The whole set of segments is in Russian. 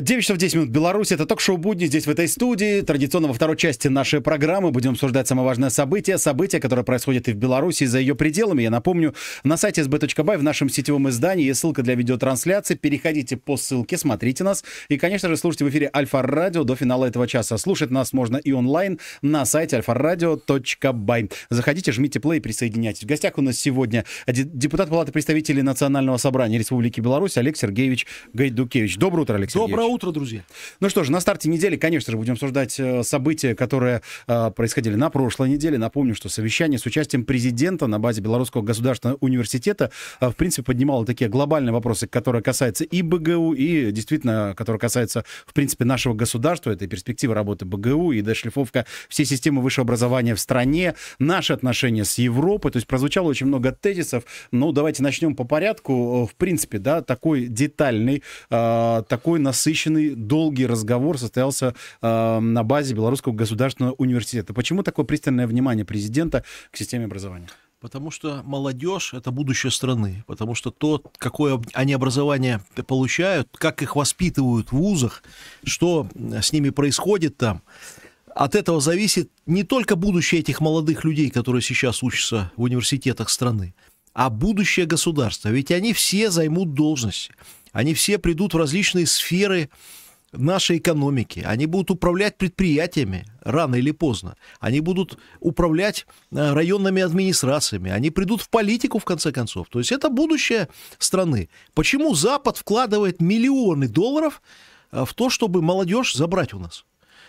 9 часов 10 минут Беларусь. Это ток-шоу «Будни» здесь, в этой студии. Традиционно во второй части нашей программы будем обсуждать самое важное событие. Событие, которое происходит и в Беларуси, и за ее пределами. Я напомню, на сайте sb.by в нашем сетевом издании есть ссылка для видеотрансляции. Переходите по ссылке, смотрите нас. И, конечно же, слушайте в эфире Альфа-Радио до финала этого часа. Слушать нас можно и онлайн на сайте alfaradio.by. Заходите, жмите плей, присоединяйтесь. В гостях у нас сегодня депутат Палаты представителей Национального собрания Республики Беларусь Олег Сергеевич Гайдукевич. Доброе утро, Алексей. Доброе Доброе утро, друзья. Ну что же, на старте недели, конечно же, будем обсуждать э, события, которые э, происходили на прошлой неделе. Напомню, что совещание с участием президента на базе Белорусского государственного университета, э, в принципе, поднимало такие глобальные вопросы, которые касаются и БГУ, и действительно, которые касаются, в принципе, нашего государства. Это и перспектива работы БГУ, и дошлифовка всей системы высшего образования в стране, наши отношения с Европой. То есть прозвучало очень много тезисов. Ну, давайте начнем по порядку. Э, в принципе, да, такой детальный, э, такой насыщенный насыщенный, долгий разговор состоялся э, на базе Белорусского государственного университета. Почему такое пристальное внимание президента к системе образования? Потому что молодежь – это будущее страны. Потому что то, какое они образование получают, как их воспитывают в вузах, что э, с ними происходит там, от этого зависит не только будущее этих молодых людей, которые сейчас учатся в университетах страны, а будущее государства. Ведь они все займут должности они все придут в различные сферы нашей экономики, они будут управлять предприятиями рано или поздно, они будут управлять э, районными администрациями, они придут в политику в конце концов. То есть это будущее страны. Почему Запад вкладывает миллионы долларов э, в то, чтобы молодежь забрать у нас?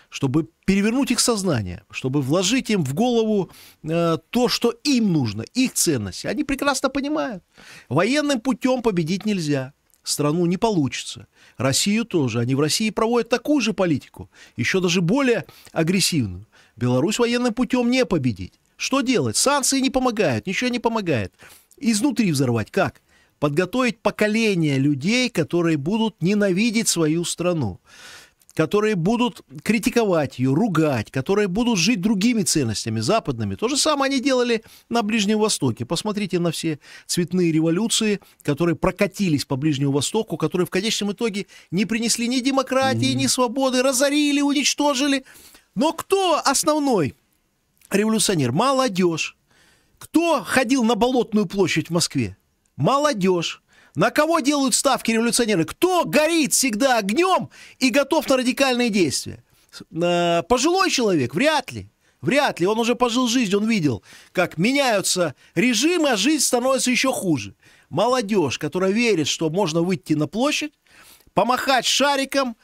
чтобы перевернуть их сознание, чтобы вложить им в голову э, то, что им нужно, их ценности. Они прекрасно понимают. Военным путем победить нельзя страну не получится. Россию тоже. Они в России проводят такую же политику, еще даже более агрессивную. Беларусь военным путем не победить. Что делать? Санкции не помогают, ничего не помогает. Изнутри взорвать как? Подготовить поколение людей, которые будут ненавидеть свою страну которые будут критиковать ее, ругать, которые будут жить другими ценностями, западными. То же самое они делали на Ближнем Востоке. Посмотрите на все цветные революции, которые прокатились по Ближнему Востоку, которые в конечном итоге не принесли ни демократии, ни свободы, разорили, уничтожили. Но кто основной революционер? Молодежь. Кто ходил на Болотную площадь в Москве? Молодежь. На кого делают ставки революционеры? Кто горит всегда огнем и готов на радикальные действия? Пожилой человек? Вряд ли. Вряд ли. Он уже пожил жизнь, он видел, как меняются режимы, а жизнь становится еще хуже. Молодежь, которая верит, что можно выйти на площадь, помахать шариком,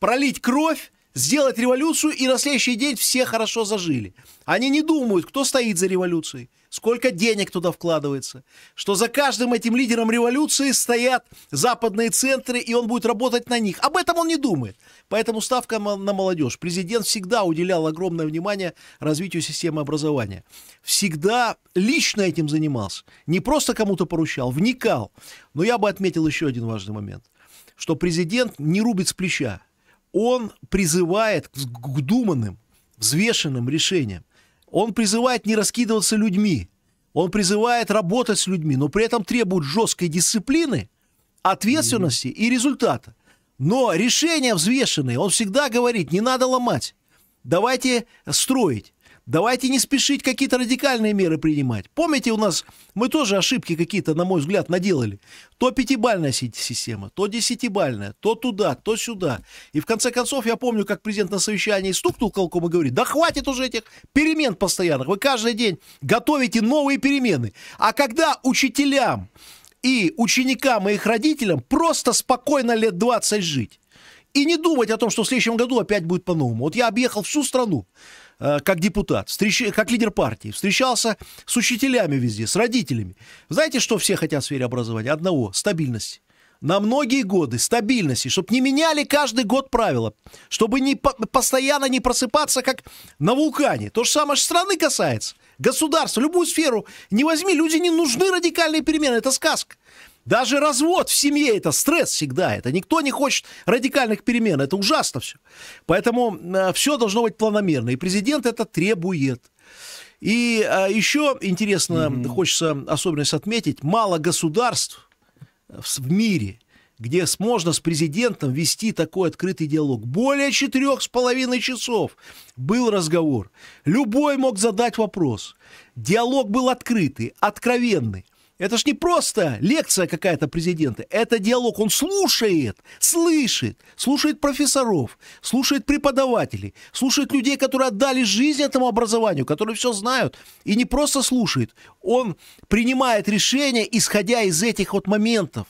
пролить кровь, сделать революцию, и на следующий день все хорошо зажили. Они не думают, кто стоит за революцией сколько денег туда вкладывается, что за каждым этим лидером революции стоят западные центры, и он будет работать на них. Об этом он не думает. Поэтому ставка на молодежь. Президент всегда уделял огромное внимание развитию системы образования. Всегда лично этим занимался. Не просто кому-то поручал, вникал. Но я бы отметил еще один важный момент, что президент не рубит с плеча. Он призывает к вдуманным, взвешенным решениям. Он призывает не раскидываться людьми. Он призывает работать с людьми, но при этом требует жесткой дисциплины, ответственности и результата. Но решения взвешенные. Он всегда говорит, не надо ломать. Давайте строить. Давайте не спешить какие-то радикальные меры принимать. Помните, у нас мы тоже ошибки какие-то, на мой взгляд, наделали. То пятибальная система, то десятибальная, то туда, то сюда. И в конце концов, я помню, как президент на совещании стукнул колком и говорит, да хватит уже этих перемен постоянных. Вы каждый день готовите новые перемены. А когда учителям и ученикам, и их родителям просто спокойно лет 20 жить, и не думать о том, что в следующем году опять будет по-новому. Вот я объехал всю страну. Э, как депутат, встреч... как лидер партии, встречался с учителями везде, с родителями. Знаете, что все хотят в сфере образования? Одного – стабильности на многие годы стабильности, чтобы не меняли каждый год правила, чтобы не по- постоянно не просыпаться, как на вулкане. То же самое же страны касается, государства, любую сферу не возьми, люди не нужны радикальные перемены, это сказка. Даже развод в семье – это стресс всегда. Это никто не хочет радикальных перемен. Это ужасно все. Поэтому э, все должно быть планомерно. И президент это требует. И э, еще интересно, mm-hmm. хочется особенность отметить, мало государств э, в мире – где можно с президентом вести такой открытый диалог. Более четырех с половиной часов был разговор. Любой мог задать вопрос. Диалог был открытый, откровенный. Это ж не просто лекция какая-то президента. Это диалог. Он слушает, слышит, слушает профессоров, слушает преподавателей, слушает людей, которые отдали жизнь этому образованию, которые все знают. И не просто слушает. Он принимает решения, исходя из этих вот моментов.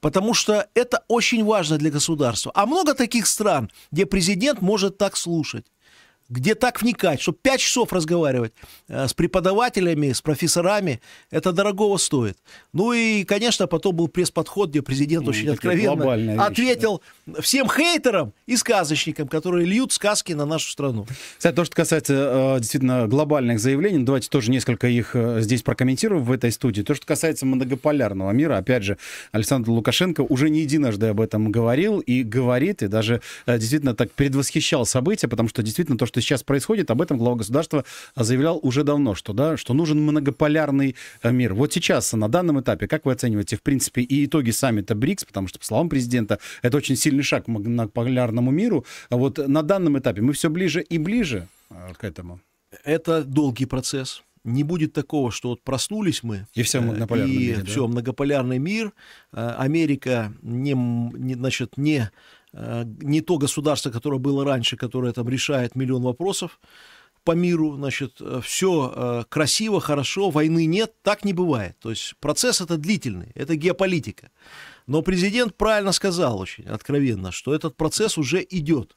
Потому что это очень важно для государства. А много таких стран, где президент может так слушать где так вникать, чтобы 5 часов разговаривать э, с преподавателями, с профессорами, это дорогого стоит. Ну и, конечно, потом был пресс-подход, где президент ну, очень откровенно вещь, ответил да. всем хейтерам и сказочникам, которые льют сказки на нашу страну. Кстати, то, что касается э, действительно глобальных заявлений, давайте тоже несколько их э, здесь прокомментируем в этой студии. То, что касается многополярного мира, опять же, Александр Лукашенко уже не единожды об этом говорил и говорит, и даже действительно так предвосхищал события, потому что действительно то, что что сейчас происходит, об этом глава государства а, заявлял уже давно, что, да, что нужен многополярный э, мир. Вот сейчас, на данном этапе, как вы оцениваете, в принципе, и итоги саммита БРИКС, потому что, по словам президента, это очень сильный шаг к многополярному миру. А вот на данном этапе мы все ближе и ближе э, к этому. Это долгий процесс не будет такого, что вот проснулись мы и все э, многополярный и мир, все да? многополярный мир. Америка не, не значит не Э, не то государство, которое было раньше, которое там решает миллион вопросов по миру, значит, э, все э, красиво, хорошо, войны нет, так не бывает. То есть процесс это длительный, это геополитика. Но президент правильно сказал очень откровенно, что этот процесс уже идет.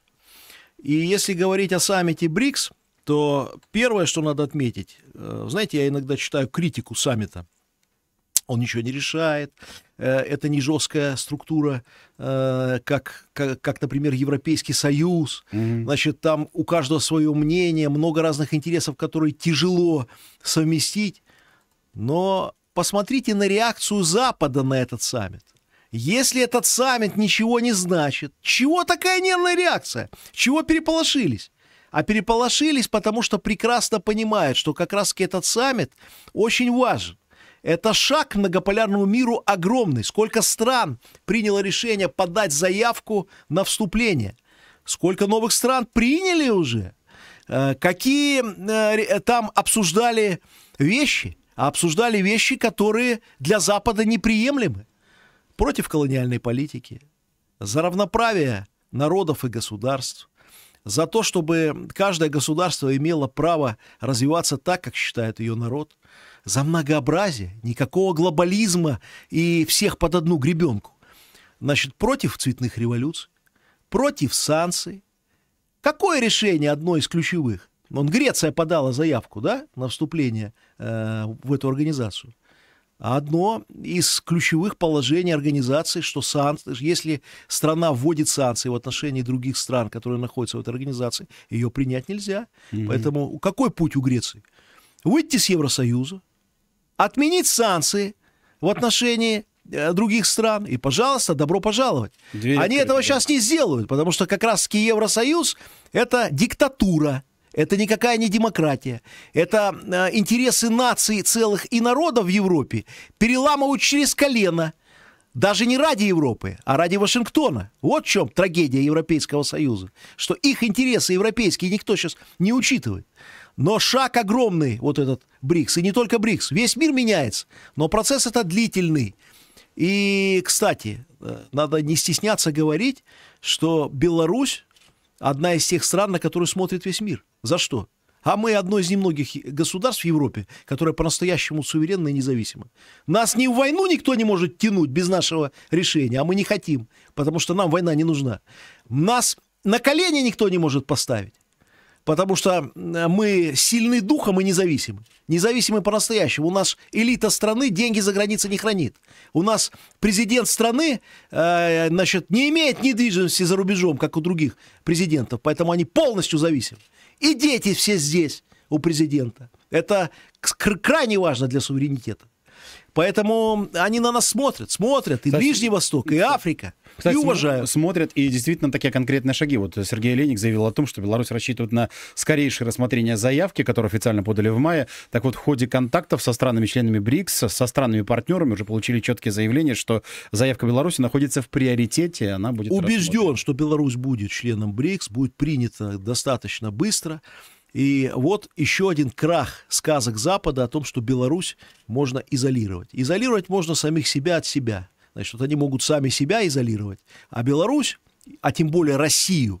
И если говорить о саммите БРИКС, то первое, что надо отметить, знаете, я иногда читаю критику саммита, он ничего не решает, Э, это не жесткая структура, э, как, как, как например, Европейский Союз. Mm-hmm. Значит, там у каждого свое мнение, много разных интересов, которые тяжело совместить. Но посмотрите на реакцию Запада на этот саммит. Если этот саммит ничего не значит, чего такая нервная реакция? Чего переполошились? а переполошились, потому что прекрасно понимают, что как раз этот саммит очень важен. Это шаг к многополярному миру огромный. Сколько стран приняло решение подать заявку на вступление? Сколько новых стран приняли уже? Э, какие э, там обсуждали вещи? обсуждали вещи, которые для Запада неприемлемы. Против колониальной политики, за равноправие народов и государств, за то, чтобы каждое государство имело право развиваться так, как считает ее народ, за многообразие, никакого глобализма и всех под одну гребенку. Значит, против цветных революций, против санкций. Какое решение одно из ключевых? Он Греция подала заявку, да, на вступление э, в эту организацию. Одно из ключевых положений организации, что сан... если страна вводит санкции в отношении других стран, которые находятся в этой организации, ее принять нельзя. Mm-hmm. Поэтому какой путь у Греции? Выйти с Евросоюза, отменить санкции в отношении э, других стран. И, пожалуйста, добро пожаловать. Дверь Они этого сейчас не сделают, потому что как раз-таки Евросоюз – это диктатура. Это никакая не демократия. Это э, интересы наций целых и народов в Европе переламывают через колено. Даже не ради Европы, а ради Вашингтона. Вот в чем трагедия Европейского Союза. Что их интересы европейские никто сейчас не учитывает. Но шаг огромный, вот этот БРИКС. И не только БРИКС. Весь мир меняется. Но процесс это длительный. И, кстати, э, надо не стесняться говорить, что Беларусь одна из тех стран, на которую смотрит весь мир. За что? А мы одно из немногих государств в Европе, которое по-настоящему суверенно и независимо. Нас ни в войну никто не может тянуть без нашего решения, а мы не хотим, потому что нам война не нужна. Нас на колени никто не может поставить потому что э, мы сильны духом и независимы. Независимы по-настоящему. У нас элита страны деньги за границей не хранит. У нас президент страны э, значит, не имеет недвижимости за рубежом, как у других президентов, поэтому они полностью зависимы. И дети все здесь у президента. Это крайне важно для суверенитета. Поэтому они на нас смотрят, смотрят и Кстати, Ближний Восток, и Африка. Кстати, и уважают. Смотрят и действительно такие конкретные шаги. Вот Сергей Леник заявил о том, что Беларусь рассчитывает на скорейшее рассмотрение заявки, которую официально подали в мае. Так вот, в ходе контактов со странами-членами БРИКС, со странами-партнерами уже получили четкие заявления, что заявка Беларуси находится в приоритете, она будет Убежден, что Беларусь будет членом БРИКС, будет принята достаточно быстро. И вот еще один крах сказок Запада о том, что Беларусь можно изолировать. Изолировать можно самих себя от себя. Значит, вот они могут сами себя изолировать. А Беларусь, а тем более Россию,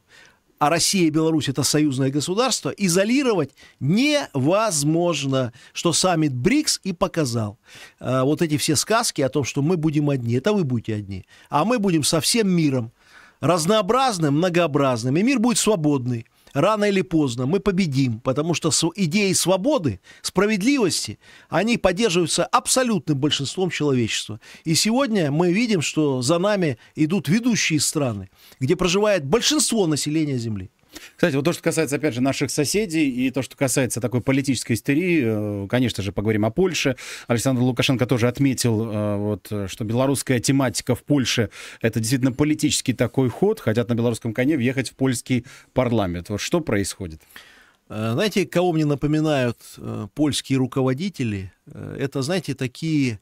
а Россия и Беларусь это союзное государство, изолировать невозможно, что саммит БРИКС и показал. Э, вот эти все сказки о том, что мы будем одни, это вы будете одни, а мы будем со всем миром, разнообразным, многообразным, и мир будет свободный рано или поздно мы победим, потому что идеи свободы, справедливости, они поддерживаются абсолютным большинством человечества. И сегодня мы видим, что за нами идут ведущие страны, где проживает большинство населения Земли. Кстати, вот то, что касается, опять же, наших соседей и то, что касается такой политической истерии, э, конечно же, поговорим о Польше. Александр Лукашенко тоже отметил, э, вот, что белорусская тематика в Польше — это действительно политический такой ход. Хотят на белорусском коне въехать в польский парламент. Вот что происходит? Э, знаете, кого мне напоминают польские руководители? Это, знаете, такие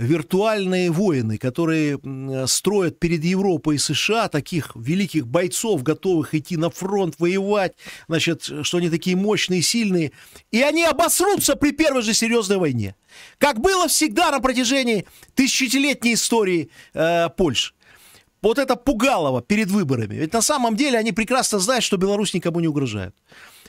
виртуальные воины, которые строят перед Европой и США таких великих бойцов, готовых идти на фронт, воевать, значит, что они такие мощные, сильные, и они обосрутся при первой же серьезной войне. Как было всегда на протяжении тысячелетней истории э, Польши. Вот это пугалово перед выборами. Ведь на самом деле они прекрасно знают, что Беларусь никому не угрожает.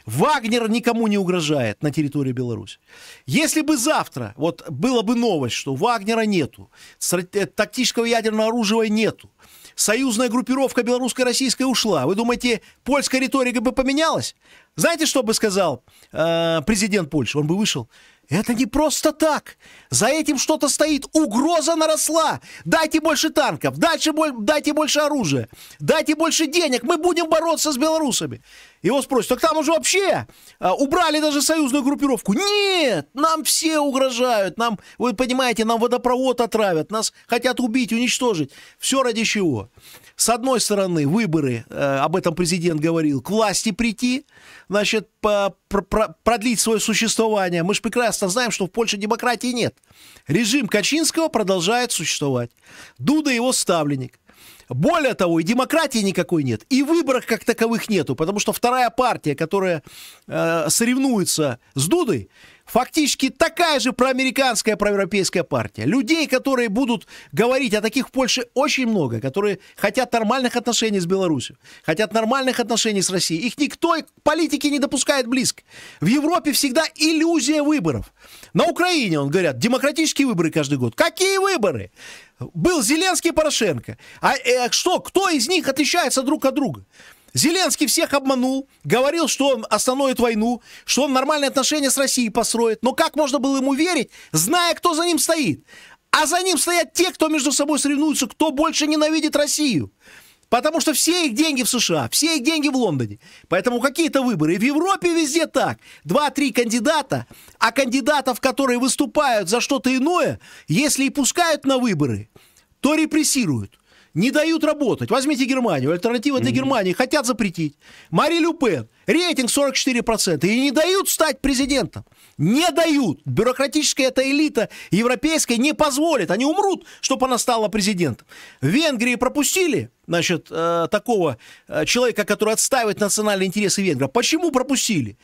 Вагнер никому не угрожает на территории Беларуси. Если бы завтра, вот была бы новость, что Вагнера нету, э, тактического ядерного оружия нету, союзная группировка белорусско-российская ушла, вы думаете, польская риторика бы поменялась? Знаете, что бы сказал э, президент Польши? Он бы вышел, это не просто так. За этим что-то стоит. Угроза наросла. Дайте больше танков, дайте, дайте больше оружия, дайте больше денег. Мы будем бороться с белорусами. Его спросят, так там уже вообще а, убрали даже союзную группировку. Нет, нам все угрожают. Нам, вы понимаете, нам водопровод отравят. Нас хотят убить, уничтожить. Все ради чего? С одной стороны, выборы, э, об этом президент говорил, к власти прийти, значит, продлить свое существование. Мы же прекрасно знаем, что в Польше демократии нет. Режим Качинского продолжает существовать. Дуда его ставленник. Более того, и демократии никакой нет, и выборов как таковых нету, потому что вторая партия, которая э, соревнуется с Дудой, фактически такая же проамериканская, проевропейская партия. Людей, которые будут говорить, о а таких в Польше очень много, которые хотят нормальных отношений с Беларусью, хотят нормальных отношений с Россией. Их никто к политике не допускает близко. В Европе всегда иллюзия выборов. На Украине, он говорят, демократические выборы каждый год. Какие выборы? Был Зеленский и Порошенко. А э, а что, кто из них отличается друг от друга? Зеленский всех обманул, говорил, что он остановит войну, что он нормальные отношения с Россией построит. Но как можно было ему верить, зная, кто за ним стоит? А за ним стоят те, кто между собой соревнуются, кто больше ненавидит Россию. Потому что все их деньги в США, все их деньги в Лондоне. Поэтому какие-то выборы. И в Европе везде так. Два-три кандидата, а кандидатов, которые выступают за что-то иное, если и пускают на выборы, то репрессируют не дают работать. Возьмите Германию. Альтернатива для mm-hmm. Германии. Хотят запретить. Мари Люпен. Рейтинг 44%. И не дают стать президентом. Не дают. Бюрократическая эта элита европейская не позволит. Они умрут, чтобы она стала президентом. В Венгрии пропустили значит, э, такого э, человека, который отстаивает национальные интересы Венгрии. Почему пропустили?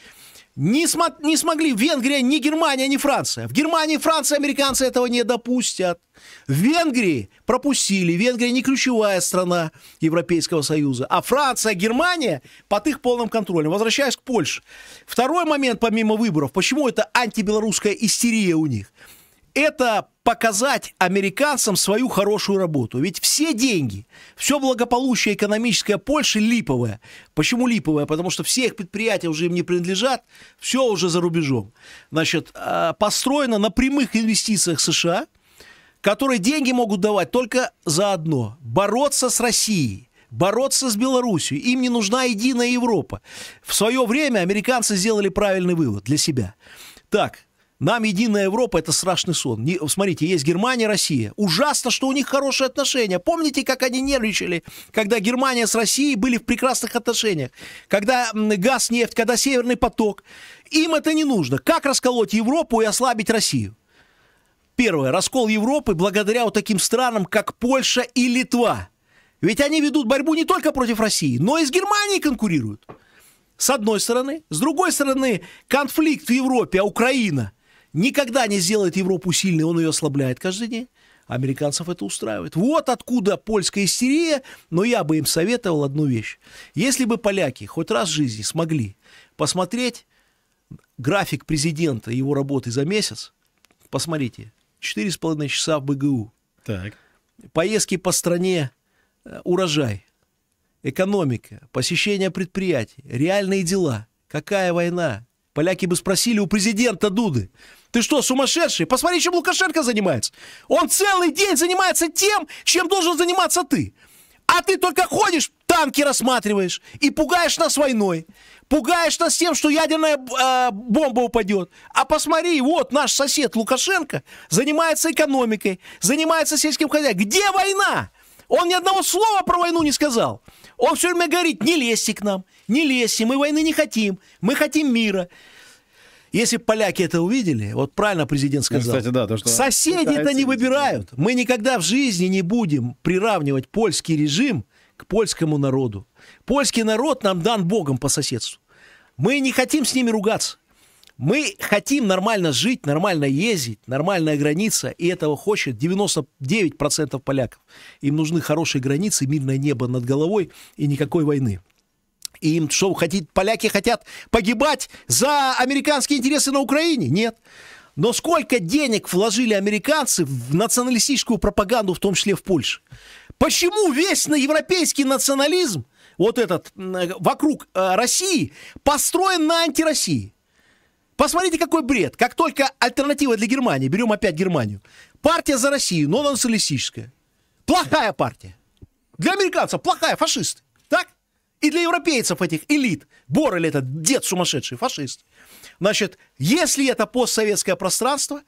Не, смо- не смогли Венгрия, ни Германия, ни Франция. В Германии, Франции американцы этого не допустят. В Венгрии пропустили. Венгрия не ключевая страна Европейского Союза. А Франция, Германия под их полным контролем. Возвращаясь к Польше. Второй момент, помимо выборов, почему это антибелорусская истерия у них? Это показать американцам свою хорошую работу. Ведь все деньги, все благополучие экономическое Польши липовое. Почему липовое? Потому что все их предприятия уже им не принадлежат, все уже за рубежом. Значит, э, построено на прямых инвестициях США, которые деньги могут давать только за одно – бороться с Россией бороться с Белоруссией. Им не нужна единая Европа. В свое время американцы сделали правильный вывод для себя. Так, нам единая Европа – это страшный сон. Не, смотрите, есть Германия, Россия. Ужасно, что у них хорошие отношения. Помните, как они нервничали, когда Германия с Россией были в прекрасных отношениях? Когда газ, нефть, когда Северный поток. Им это не нужно. Как расколоть Европу и ослабить Россию? Первое. Раскол Европы благодаря вот таким странам, как Польша и Литва. Ведь они ведут борьбу не только против России, но и с Германией конкурируют. С одной стороны. С другой стороны, конфликт в Европе, а Украина – никогда не сделает Европу сильной, он ее ослабляет каждый день. Американцев это устраивает. Вот откуда польская истерия, но я бы им советовал одну вещь. Если бы поляки хоть раз в жизни смогли посмотреть график президента и его работы за месяц, посмотрите, 4,5 часа в БГУ, так. поездки по стране, э, урожай, экономика, посещение предприятий, реальные дела, какая война, Поляки бы спросили у президента Дуды. Ты что, сумасшедший? Посмотри, чем Лукашенко занимается. Он целый день занимается тем, чем должен заниматься ты. А ты только ходишь, танки рассматриваешь и пугаешь нас войной. Пугаешь нас тем, что ядерная э, бомба упадет. А посмотри, вот наш сосед Лукашенко занимается экономикой, занимается сельским хозяйством. Где война? Он ни одного слова про войну не сказал. Он все время говорит, не лезьте к нам, не лезьте, мы войны не хотим, мы хотим мира. Если поляки это увидели, вот правильно президент ну, сказал. Ну, кстати, да, то, что соседи это не выбирают. Мы никогда в жизни не будем приравнивать польский режим к польскому народу. Польский народ нам дан Богом по соседству. Мы не хотим с ними ругаться. Мы хотим нормально жить, нормально ездить, нормальная граница, и этого хочет 99% поляков. Им нужны хорошие границы, мирное небо над головой и никакой войны. И им что, хотите, поляки хотят погибать за американские интересы на Украине? Нет. Но сколько денег вложили американцы в националистическую пропаганду, в том числе в Польше? Почему весь на европейский национализм, вот этот, э, вокруг э, России, построен на антироссии? Посмотрите, какой бред. Как только альтернатива для Германии, берем опять Германию. Партия за Россию, но она националистическая. Плохая партия. Для американцев плохая, фашист. Так? И для европейцев этих элит. Боррель это дед сумасшедший, фашист. Значит, если это постсоветское пространство,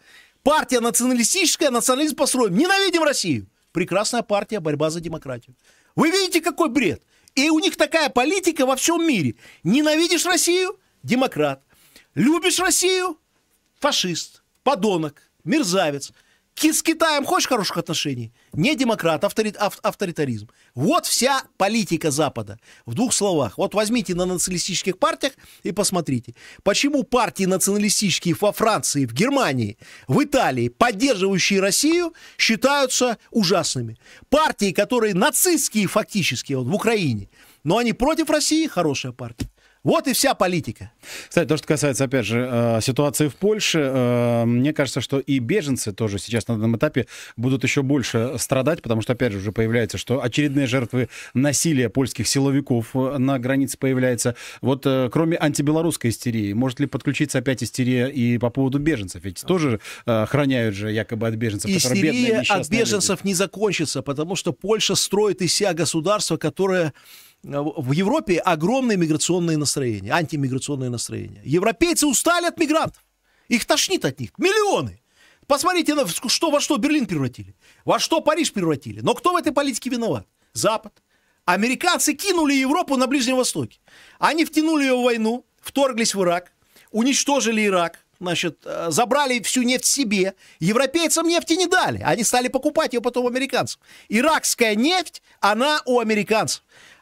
партия националистическая, национализм построим. Ненавидим Россию. Прекрасная партия, борьба за демократию. Вы видите, какой бред? И у них такая политика во всем мире. Ненавидишь Россию – демократ. Любишь Россию? Фашист, подонок, мерзавец. С Китаем хочешь хороших отношений? Не демократ, автори... ав... авторитаризм. Вот вся политика Запада. В двух словах. Вот возьмите на националистических партиях и посмотрите. Почему партии националистические во Франции, в Германии, в Италии, поддерживающие Россию, считаются ужасными? Партии, которые нацистские фактически, вот в Украине, но они против России, хорошая партия. Вот и вся политика. Кстати, то, что касается, опять же, э, ситуации в Польше, э, мне кажется, что и беженцы тоже сейчас на данном этапе будут еще больше страдать, потому что, опять же, уже появляется, что очередные жертвы насилия польских силовиков э, на границе появляются. Вот кроме антибелорусской истерии, может ли подключиться опять истерия и по поводу беженцев? Ведь тоже храняют же якобы от беженцев. Истерия бедные, от беженцев люди. не закончится, потому что Польша строит из себя государство, которое Э, в Европе огромное миграционное настроение, антимиграционное настроение. Европейцы устали от мигрантов. Их тошнит от них. Миллионы. Посмотрите, на, что, во что Берлин превратили, во что Париж превратили. Но кто в этой политике виноват? Запад. Американцы кинули Европу на Ближнем Востоке. Они втянули ее в войну, вторглись в Ирак, уничтожили Ирак, значит, э, забрали всю нефть себе. Европейцам нефти не дали. Они стали покупать ее потом у американцев. Иракская нефть, она у американцев.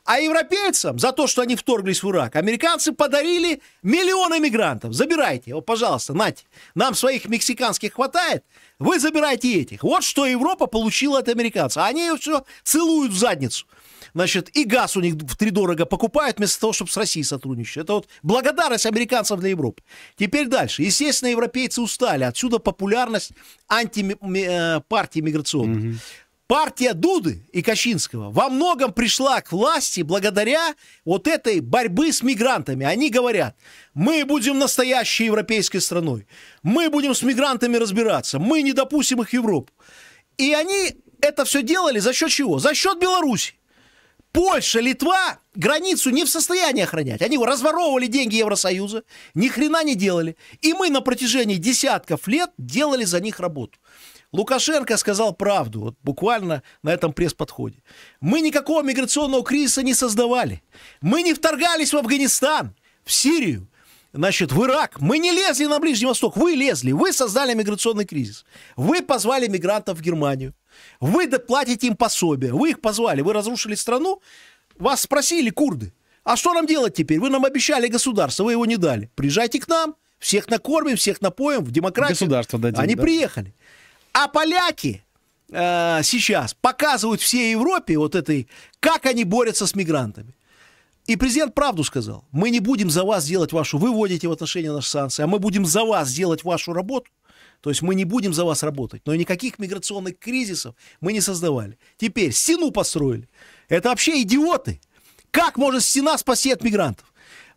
А европейцам за то, что они вторглись в Ирак, американцы подарили миллион иммигрантов. Забирайте его, пожалуйста, нате. Нам своих мексиканских хватает, вы забирайте этих. Вот что Европа получила от американцев. Они все целуют в задницу. Значит, и газ у них в три дорого покупают, вместо того, чтобы с Россией сотрудничать. Это вот благодарность американцев для Европы. Теперь дальше. Естественно, европейцы устали. Отсюда популярность антипартии э, миграционной. Угу. Партия Дуды и Качинского во многом пришла к власти благодаря вот этой борьбы с мигрантами. Они говорят, мы будем настоящей европейской страной, мы будем с мигрантами разбираться, мы не допустим их в Европу. И они это все делали за счет чего? За счет Беларуси. Польша, Литва границу не в состоянии охранять. Они разворовывали деньги Евросоюза, ни хрена не делали. И мы на протяжении десятков лет делали за них работу. Лукашенко сказал правду, вот буквально на этом пресс-подходе. Мы никакого миграционного кризиса не создавали. Мы не вторгались в Афганистан, в Сирию, значит, в Ирак. Мы не лезли на Ближний Восток, вы лезли, вы создали миграционный кризис. Вы позвали мигрантов в Германию, вы платите им пособие, вы их позвали, вы разрушили страну. Вас спросили курды, а что нам делать теперь? Вы нам обещали государство, вы его не дали. Приезжайте к нам, всех накормим, всех напоим, в демократию. Государство дадим, Они да? приехали. А поляки э, сейчас показывают всей Европе вот этой, как они борются с мигрантами. И президент правду сказал. Мы не будем за вас делать вашу, вы вводите в отношении наши санкции, а мы будем за вас делать вашу работу. То есть мы не будем за вас работать. Но никаких миграционных кризисов мы не создавали. Теперь стену построили. Это вообще идиоты. Как может стена спасти от мигрантов?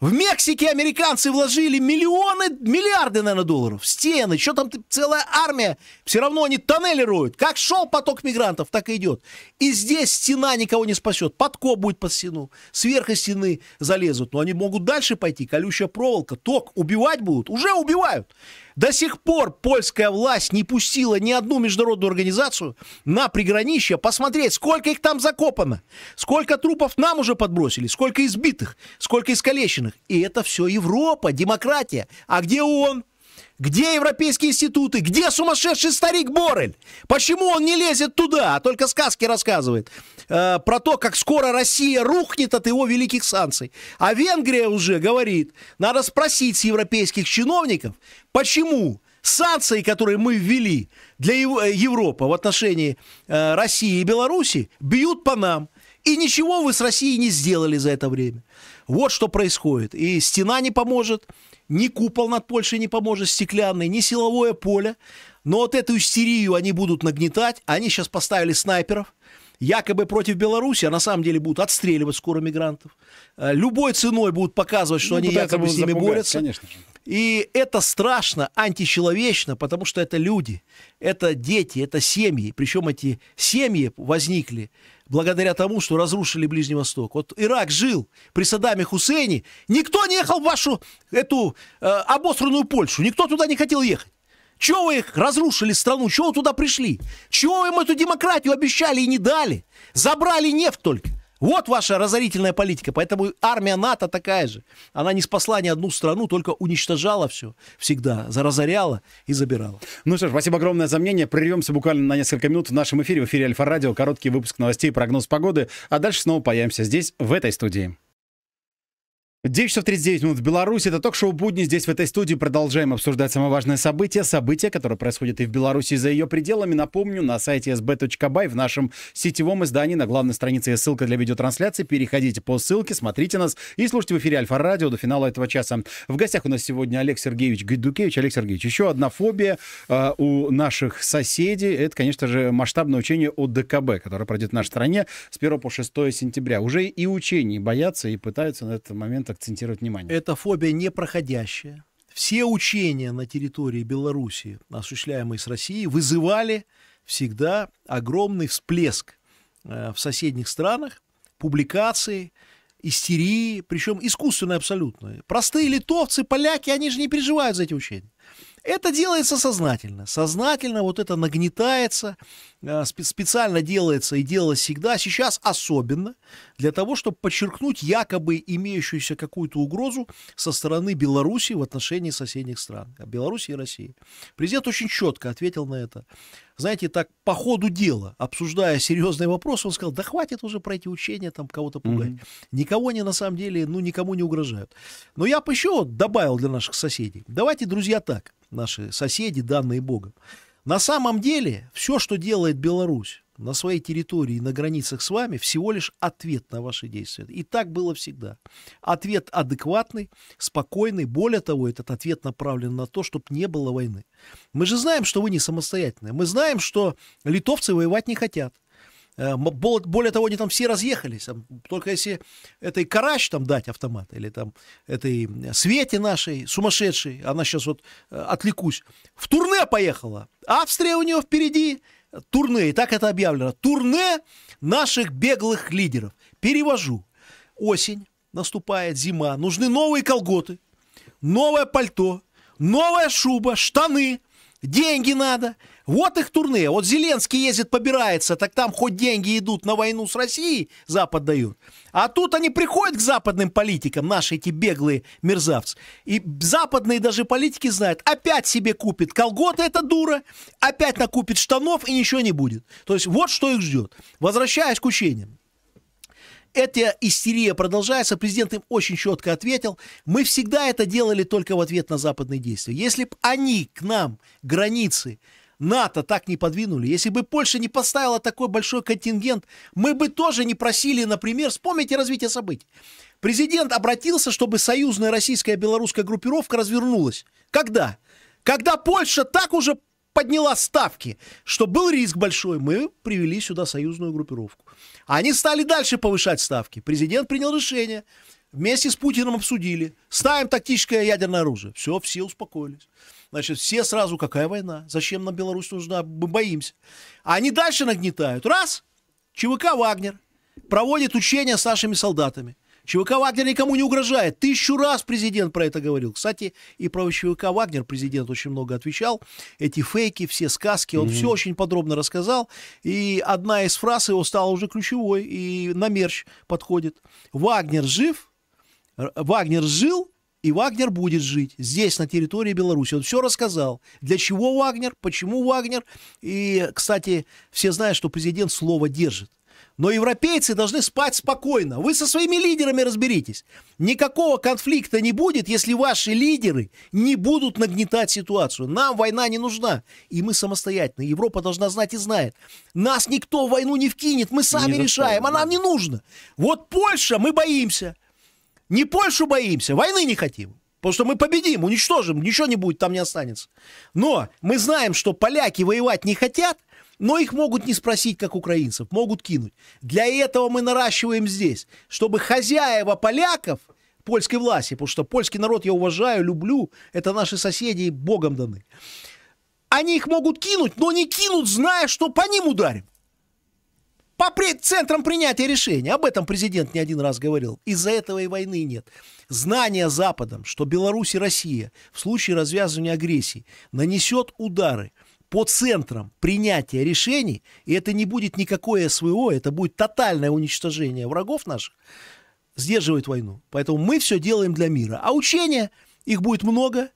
В Мексике американцы вложили миллионы, миллиарды, наверное, долларов стены. Что там целая армия? Все равно они тоннели роют. Как шел поток мигрантов, так и идет. И здесь стена никого не спасет. Подкоп будет под стену. Сверху стены залезут. Но они могут дальше пойти. Колючая проволока, ток. Убивать будут. Уже убивают. До сих пор польская власть не пустила ни одну международную организацию на приграничье посмотреть, сколько их там закопано, сколько трупов нам уже подбросили, сколько избитых, сколько искалеченных. И это все Европа, демократия. А где ООН? Где европейские институты? Где сумасшедший старик Борель? Почему он не лезет туда, а только сказки рассказывает э, про то, как скоро Россия рухнет от его великих санкций? А Венгрия уже говорит, надо спросить с европейских чиновников, почему санкции, которые мы ввели для э, Европы в отношении э, России и Беларуси, бьют по нам. И ничего вы с Россией не сделали за это время. Вот что происходит. И стена не поможет, ни купол над Польшей не поможет стеклянный, ни силовое поле. Но вот эту истерию они будут нагнетать. Они сейчас поставили снайперов якобы против Беларуси, а на самом деле будут отстреливать скоро мигрантов. Э, любой ценой будут показывать, что ну, они якобы с ними борются. Конечно и это страшно, античеловечно, потому что это люди, это дети, это семьи. Причем эти семьи возникли благодаря тому, что разрушили Ближний Восток. Вот Ирак жил при Саддаме Хусейне, никто не ехал в вашу эту э, обосранную Польшу, никто туда не хотел ехать. Чего вы их разрушили страну? Чего вы туда пришли? Чего вы им эту демократию обещали и не дали? Забрали нефть только. Вот ваша разорительная политика. Поэтому армия НАТО такая же. Она не спасла ни одну страну, только уничтожала все всегда, заразоряла и забирала. Ну что ж, спасибо огромное за мнение. Прервемся буквально на несколько минут в нашем эфире. В эфире Альфа-Радио. Короткий выпуск новостей, прогноз погоды. А дальше снова появимся здесь, в этой студии. 9 часов 39 минут в Беларуси. Это ток-шоу «Будни». Здесь, в этой студии, продолжаем обсуждать самое важное событие. Событие, которое происходит и в Беларуси, и за ее пределами. Напомню, на сайте sb.by, в нашем сетевом издании, на главной странице есть ссылка для видеотрансляции. Переходите по ссылке, смотрите нас и слушайте в эфире Альфа-радио до финала этого часа. В гостях у нас сегодня Олег Сергеевич Гайдукевич. Олег Сергеевич, еще одна фобия э, у наших соседей. Это, конечно же, масштабное учение ОДКБ, которое пройдет в нашей стране с 1 по 6 сентября. Уже и учений боятся, и пытаются на этот момент акцентировать внимание? Это фобия непроходящая. Все учения на территории Беларуси, осуществляемые с Россией, вызывали всегда огромный всплеск э, в соседних странах, публикации, истерии, причем искусственные абсолютно. Простые литовцы, поляки, они же не переживают за эти учения. Это делается сознательно. Сознательно вот это нагнетается, э, специально делается и делалось всегда, сейчас особенно, для того, чтобы подчеркнуть якобы имеющуюся какую-то угрозу со стороны Беларуси в отношении соседних стран, Беларуси и России. Президент очень четко ответил на это знаете, так по ходу дела, обсуждая серьезные вопросы, он сказал, да хватит уже пройти учения, там кого-то пугать. Mm-hmm. Никого не на самом деле, ну, никому не угрожают. Но я бы еще добавил для наших соседей. Давайте, друзья, так, наши соседи, данные Богом. На самом деле, все, что делает Беларусь, на своей территории, на границах с вами, всего лишь ответ на ваши действия. И так было всегда. Ответ адекватный, спокойный. Более того, этот ответ направлен на то, чтобы не было войны. Мы же знаем, что вы не самостоятельные. Мы знаем, что литовцы воевать не хотят. Э, более того, они там все разъехались. Только если этой Карач там дать автомат, или там этой Свете нашей, сумасшедшей, она сейчас вот э, отвлекусь, в турне поехала. Австрия у нее впереди, турне, и так это объявлено, турне наших беглых лидеров. Перевожу. Осень, наступает зима, нужны новые колготы, новое пальто, новая шуба, штаны, деньги надо, вот их турне. Вот Зеленский ездит, побирается, так там хоть деньги идут на войну с Россией, Запад дают. А тут они приходят к западным политикам, наши эти беглые мерзавцы. И западные даже политики знают, опять себе купит колготы эта дура, опять накупит штанов и ничего не будет. То есть вот что их ждет. Возвращаясь к учениям эта истерия продолжается, президент им очень четко ответил. Мы всегда это делали только в ответ на западные действия. Если бы они к нам границы НАТО так не подвинули, если бы Польша не поставила такой большой контингент, мы бы тоже не просили, например, вспомните развитие событий. Президент обратился, чтобы союзная российская белорусская группировка развернулась. Когда? Когда Польша так уже подняла ставки, что был риск большой, мы привели сюда союзную группировку. Они стали дальше повышать ставки. Президент принял решение, вместе с Путиным обсудили, ставим тактическое ядерное оружие. Все, все успокоились. Значит, все сразу, какая война? Зачем нам Беларусь нужна? Мы боимся. А они дальше нагнетают. Раз, ЧВК «Вагнер» проводит учения с нашими солдатами. ЧВК «Вагнер» никому не угрожает. Тысячу раз президент про это говорил. Кстати, и про ЧВК «Вагнер» президент очень много отвечал. Эти фейки, все сказки, он mm-hmm. все очень подробно рассказал. И одна из фраз его стала уже ключевой, и на мерч подходит. «Вагнер жив, Вагнер жил, и Вагнер будет жить здесь, на территории Беларуси. Он все рассказал. Для чего Вагнер, почему Вагнер. И, кстати, все знают, что президент слово держит. Но европейцы должны спать спокойно. Вы со своими лидерами разберитесь. Никакого конфликта не будет, если ваши лидеры не будут нагнетать ситуацию. Нам война не нужна. И мы самостоятельно. Европа должна знать и знает. Нас никто в войну не вкинет. Мы сами не решаем. Она а нам не нужна. Вот Польша, мы боимся. Не Польшу боимся, войны не хотим. Потому что мы победим, уничтожим, ничего не будет, там не останется. Но мы знаем, что поляки воевать не хотят, но их могут не спросить, как украинцев, могут кинуть. Для этого мы наращиваем здесь, чтобы хозяева поляков, польской власти, потому что польский народ я уважаю, люблю, это наши соседи, богом даны. Они их могут кинуть, но не кинут, зная, что по ним ударим по центрам принятия решений. Об этом президент не один раз говорил. Из-за этого и войны нет. Знание Западом, что Беларусь и Россия в случае развязывания агрессии нанесет удары по центрам принятия решений, и это не будет никакое СВО, это будет тотальное уничтожение врагов наших, сдерживает войну. Поэтому мы все делаем для мира. А учения, их будет много,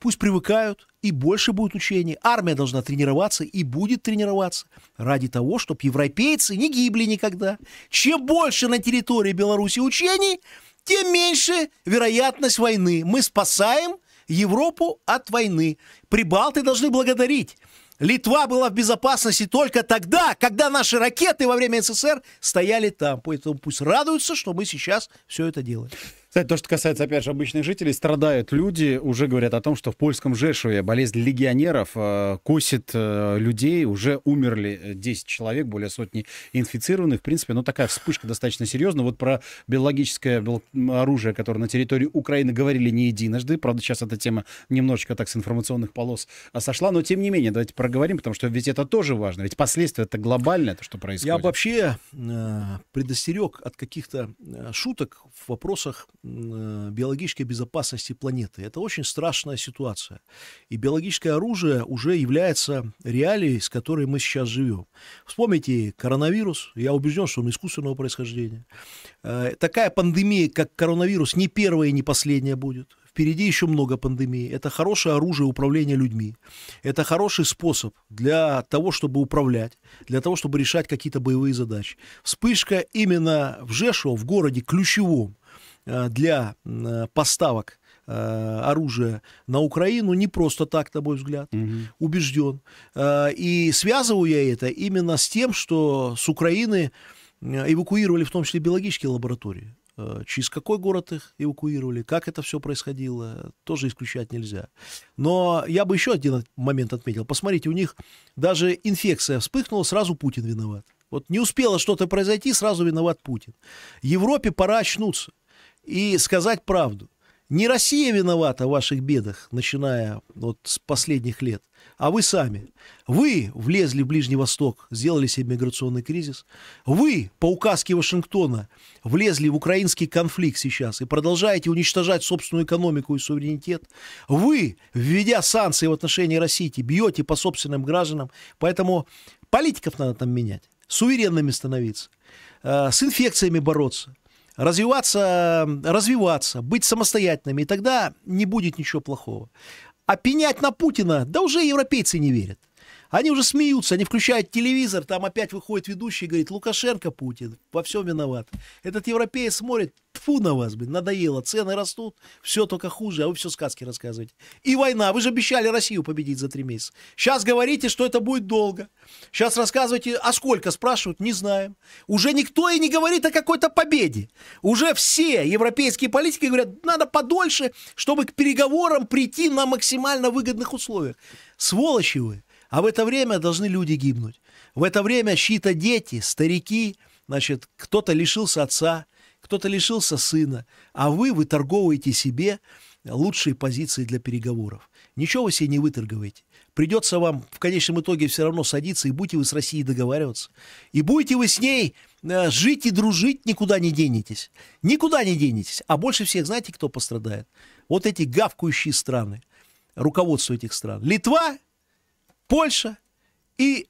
пусть привыкают, и больше будет учений. Армия должна тренироваться и будет тренироваться ради того, чтобы европейцы не гибли никогда. Чем больше на территории Беларуси учений, тем меньше вероятность войны. Мы спасаем Европу от войны. Прибалты должны благодарить. Литва была в безопасности только тогда, когда наши ракеты во время СССр стояли там. Поэтому пусть радуются, что мы сейчас все это делаем. Кстати, то, что касается, опять же, обычных жителей, страдают люди, уже говорят о том, что в польском Жешеве болезнь легионеров э, косит э, людей, уже умерли 10 э, человек, более сотни инфицированных. В принципе, ну такая вспышка достаточно серьезная. Вот про биологическое оружие, которое на территории Украины говорили не единожды, правда, сейчас эта тема немножечко так с информационных полос сошла, но тем не менее, давайте проговорим, потому что ведь это тоже важно, ведь последствия это глобальное, то, что происходит. Я вообще э, предостерег от каких-то э, шуток в вопросах Э, биологической безопасности планеты. Это очень страшная ситуация. И биологическое оружие уже является реалией, с которой мы сейчас живем. Вспомните коронавирус, я убежден, что он искусственного происхождения. Э, такая пандемия, как коронавирус, не первая и не последняя будет. Впереди еще много пандемий. Это хорошее оружие управления людьми. Это хороший способ для того, чтобы управлять, для того, чтобы решать какие-то боевые задачи. Вспышка именно в Жешо, в городе ключевом, Э, для э, поставок э, оружия на Украину не просто так, на мой взгляд, угу. убежден. И связываю я это именно с тем, что с Украины эвакуировали в том числе биологические лаборатории. Через какой город их эвакуировали, как это все происходило, тоже исключать нельзя. Но я бы еще один момент отметил. Посмотрите, у них даже инфекция вспыхнула, сразу Путин виноват. Вот не успело что-то произойти, сразу виноват Путин. Европе пора очнуться и сказать правду. Не Россия виновата в ваших бедах, начиная вот с последних лет, а вы сами. Вы влезли в Ближний Восток, сделали себе миграционный кризис. Вы по указке Вашингтона влезли в украинский конфликт сейчас и продолжаете уничтожать собственную экономику и суверенитет. Вы, введя санкции в отношении России, бьете по собственным гражданам. Поэтому политиков надо там менять, суверенными становиться, э, с инфекциями бороться – развиваться, развиваться, быть самостоятельными, и тогда не будет ничего плохого. А пенять на Путина, да уже европейцы не верят. Они уже смеются, они включают телевизор, там опять выходит ведущий и говорит, Лукашенко, Путин, во всем виноват. Этот европеец смотрит, тфу на вас, блин, надоело, цены растут, все только хуже, а вы все сказки рассказываете. И война, вы же обещали Россию победить за три месяца. Сейчас говорите, что это будет долго. Сейчас рассказывайте, а сколько, спрашивают, не знаем. Уже никто и не говорит о какой-то победе. Уже все европейские политики говорят, надо подольше, чтобы к переговорам прийти на максимально выгодных условиях. Сволочи вы. А в это время должны люди гибнуть. В это время чьи-то дети, старики, значит, кто-то лишился отца, кто-то лишился сына, а вы выторговываете себе лучшие позиции для переговоров. Ничего вы себе не выторговаете. Придется вам в конечном итоге все равно садиться, и будете вы с Россией договариваться. И будете вы с ней э, жить и дружить, никуда не денетесь. Никуда не денетесь. А больше всех знаете, кто пострадает? Вот эти гавкающие страны, руководство этих стран. Литва Польша и,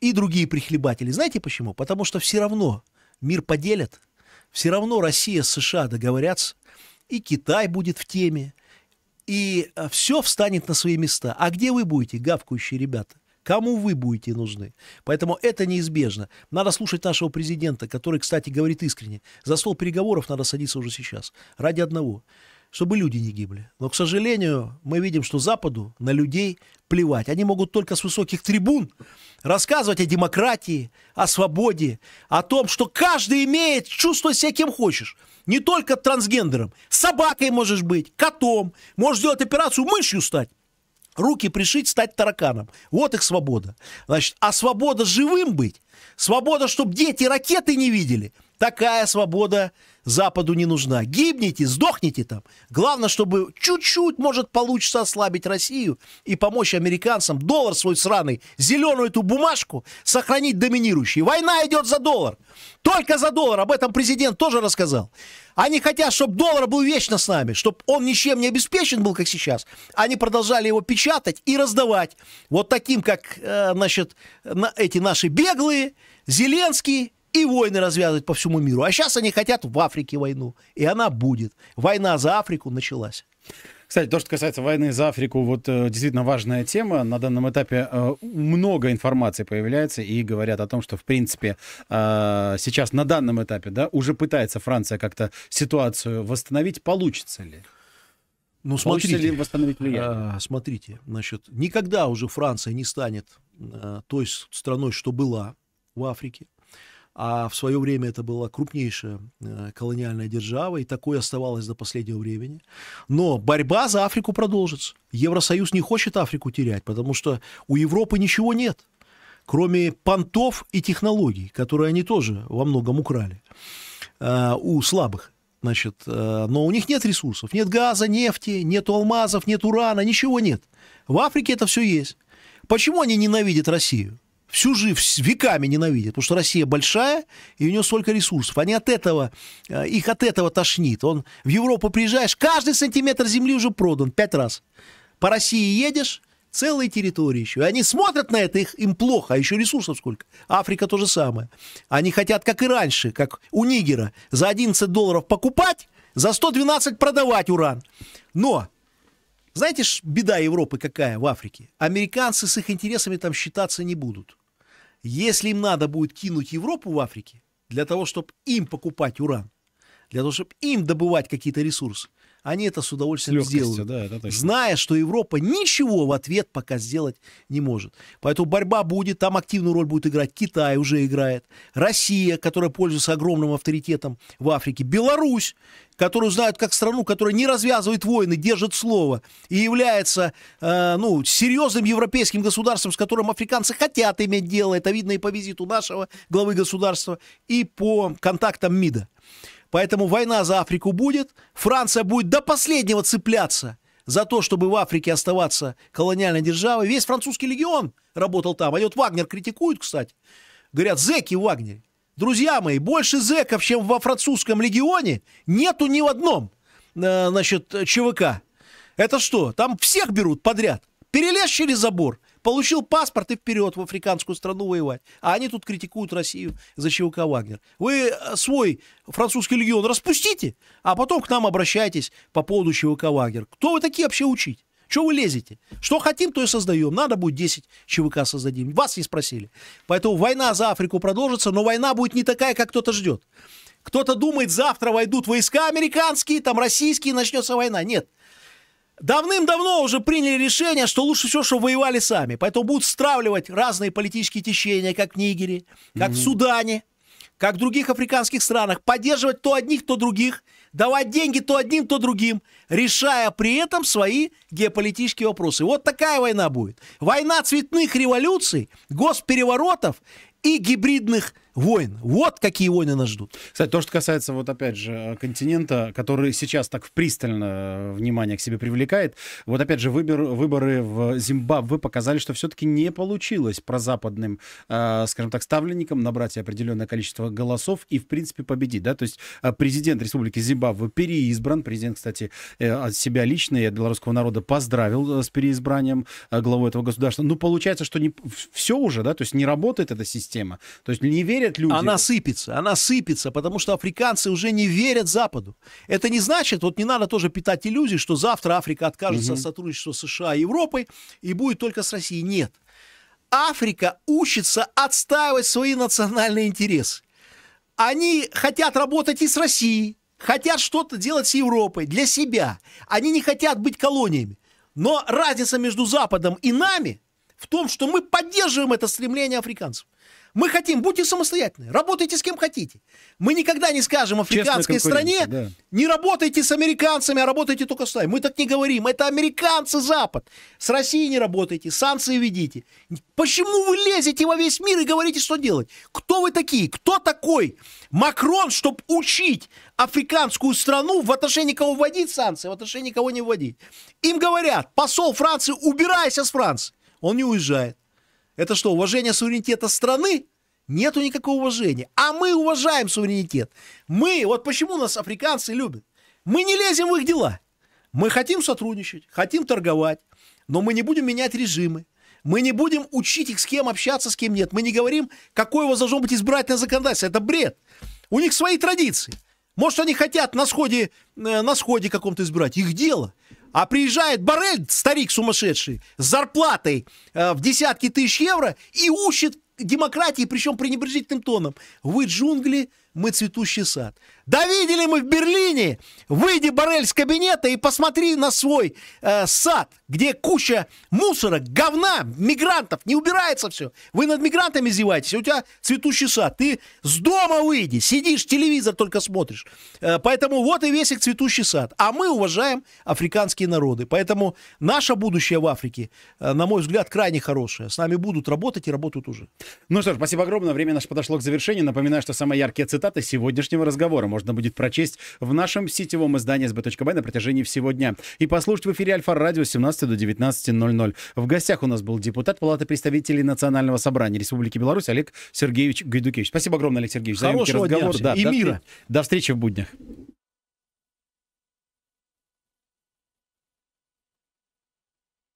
и другие прихлебатели. Знаете почему? Потому что все равно мир поделят, все равно Россия с США договорятся, и Китай будет в теме, и э, все встанет на свои места. А где вы будете, гавкающие ребята? Кому вы будете нужны? Поэтому это неизбежно. Надо слушать нашего президента, который, кстати, говорит искренне. За стол переговоров надо садиться уже сейчас. Ради одного чтобы люди не гибли. Но, к сожалению, мы видим, что Западу на людей плевать. Они могут только с высоких трибун рассказывать о демократии, о свободе, о том, что каждый имеет чувство себя кем хочешь. Не только трансгендером. Собакой можешь быть, котом. Можешь сделать операцию, мышью стать. Руки пришить, стать тараканом. Вот их свобода. Значит, а свобода живым быть, свобода, чтобы дети ракеты не видели, такая свобода Западу не нужна. Гибните, сдохните там. Главное, чтобы чуть-чуть, может, получится ослабить Россию и помочь американцам доллар свой сраный, зеленую эту бумажку, сохранить доминирующий. Война идет за доллар. Только за доллар. Об этом президент тоже рассказал. Они хотят, чтобы доллар был вечно с нами, чтобы он ничем не обеспечен был, как сейчас. Они продолжали его печатать и раздавать. Вот таким, как, э, значит, эти наши беглые, Зеленский, и войны развязывать по всему миру. А сейчас они хотят в Африке войну, и она будет. Война за Африку началась. Кстати, то, что касается войны за Африку, вот э, действительно важная тема. На данном этапе э, много информации появляется и говорят о том, что, в принципе, э, сейчас на данном этапе да, уже пытается Франция как-то ситуацию восстановить. Получится ли? Ну, Получится смотрите, ли восстановить влияние? А, смотрите, значит, никогда уже Франция не станет той страной, что была в Африке. А в свое время это была крупнейшая э, колониальная держава, и такой оставалось до последнего времени. Но борьба за Африку продолжится. Евросоюз не хочет Африку терять, потому что у Европы ничего нет, кроме понтов и технологий, которые они тоже во многом украли э, у слабых. Значит, э, но у них нет ресурсов, нет газа, нефти, нет алмазов, нет урана, ничего нет. В Африке это все есть. Почему они ненавидят Россию? всю жизнь, веками ненавидят, потому что Россия большая, и у нее столько ресурсов. Они от этого, э, их от этого тошнит. Он в Европу приезжаешь, каждый сантиметр земли уже продан пять раз. По России едешь, целые территории еще. И они смотрят на это, их, им плохо, а еще ресурсов сколько. Африка то же самое. Они хотят, как и раньше, как у Нигера, за 11 долларов покупать, за 112 продавать уран. Но знаете ж, беда Европы какая в Африке? Американцы с их интересами там считаться не будут. Если им надо будет кинуть Европу в Африке для того, чтобы им покупать уран, для того, чтобы им добывать какие-то ресурсы, они это с удовольствием с сделают, да, это точно. зная, что Европа ничего в ответ пока сделать не может. Поэтому борьба будет, там активную роль будет играть Китай, уже играет, Россия, которая пользуется огромным авторитетом в Африке, Беларусь, которую знают как страну, которая не развязывает войны, держит слово и является э, ну, серьезным европейским государством, с которым африканцы хотят иметь дело. Это видно и по визиту нашего главы государства, и по контактам МИДа. Поэтому война за Африку будет, Франция будет до последнего цепляться за то, чтобы в Африке оставаться колониальной державой. Весь французский легион работал там. Они а вот Вагнер критикуют, кстати. Говорят, зеки в Друзья мои, больше зеков, чем во французском легионе, нету ни в одном, э, значит, ЧВК. Это что? Там всех берут подряд. Перелез через забор, Получил паспорт и вперед в африканскую страну воевать. А они тут критикуют Россию за ЧВК Вагнер. Вы э, свой французский легион распустите, а потом к нам обращайтесь по поводу ЧВК Вагнер. Кто вы такие вообще учить? Что вы лезете? Что хотим, то и создаем. Надо будет 10 ЧВК создадим. Вас не спросили. Поэтому война за Африку продолжится, но война будет не такая, как кто-то ждет. Кто-то думает, завтра войдут войска американские, там российские, начнется война. Нет давным-давно уже приняли решение, что лучше все, что воевали сами. Поэтому будут стравливать разные политические течения, как в Нигере, как mm-hmm. в Судане, как в других африканских странах, поддерживать то одних, то других, давать деньги то одним, то другим, решая при этом свои геополитические вопросы. Вот такая война будет. Война цветных революций, госпереворотов и гибридных войн. Вот какие войны нас ждут. Кстати, то, что касается, вот опять же, континента, который сейчас так пристально э, внимание к себе привлекает, вот опять же, выбор, выборы в Зимбабве показали, что все-таки не получилось прозападным, э, скажем так, ставленникам набрать определенное количество голосов и, в принципе, победить, да, то есть э, президент Республики Зимбабве переизбран, президент, кстати, э, от себя лично и от белорусского народа поздравил с переизбранием главой этого государства. Ну, получается, что не все уже, да, то есть не работает эта система, то есть не верят верят люди. Она сыпется, она сыпется, потому что африканцы уже не верят Западу. Это не значит, вот не надо тоже питать иллюзии, что завтра Африка откажется угу. от сотрудничества США и Европой и будет только с Россией. Нет. Африка учится отстаивать свои национальные интересы. Они хотят работать и с Россией, хотят что-то делать с Европой для себя. Они не хотят быть колониями. Но разница между Западом и нами в том, что мы поддерживаем это стремление африканцев. Мы хотим, будьте самостоятельны, работайте с кем хотите. Мы никогда не скажем африканской стране, да. не работайте с американцами, а работайте только с нами. Мы так не говорим. Это американцы, Запад. С Россией не работайте, санкции ведите. Почему вы лезете во весь мир и говорите, что делать? Кто вы такие? Кто такой Макрон, чтобы учить африканскую страну в отношении кого вводить санкции, а в отношении кого не вводить? Им говорят, посол Франции, убирайся с Франции. Он не уезжает. Это что, уважение суверенитета страны? Нету никакого уважения. А мы уважаем суверенитет. Мы, вот почему нас африканцы любят. Мы не лезем в их дела. Мы хотим сотрудничать, хотим торговать, но мы не будем менять режимы. Мы не будем учить их, с кем общаться, с кем нет. Мы не говорим, какое у вас должно быть избирательное законодательство. Это бред. У них свои традиции. Может, они хотят на сходе, э, на сходе каком-то избирать. Их дело. А приезжает Барель, старик сумасшедший, с зарплатой э, в десятки тысяч евро и ущет демократии, причем пренебрежительным тоном. Вы джунгли, мы цветущий сад. Да видели мы в Берлине. Выйди, Барель, с кабинета и посмотри на свой э, сад, где куча мусора, говна, мигрантов. Не убирается все. Вы над мигрантами зеваетесь, а у тебя цветущий сад. Ты с дома выйди, сидишь, телевизор только смотришь. Э, поэтому вот и весь их цветущий сад. А мы уважаем африканские народы. Поэтому наше будущее в Африке, э, на мой взгляд, крайне хорошее. С нами будут работать и работают уже. Ну что ж, спасибо огромное. Время наше подошло к завершению. Напоминаю, что самые яркие цитаты сегодняшнего разговора можно будет прочесть в нашем сетевом издании sb.by на протяжении всего дня. И послушать в эфире Альфа-радио с 17 до 19.00. В гостях у нас был депутат Палаты представителей Национального собрания Республики Беларусь Олег Сергеевич Гайдукевич. Спасибо огромное, Олег Сергеевич, за разговор. Дня всем. Да, и до мира. Встречи, до встречи в буднях.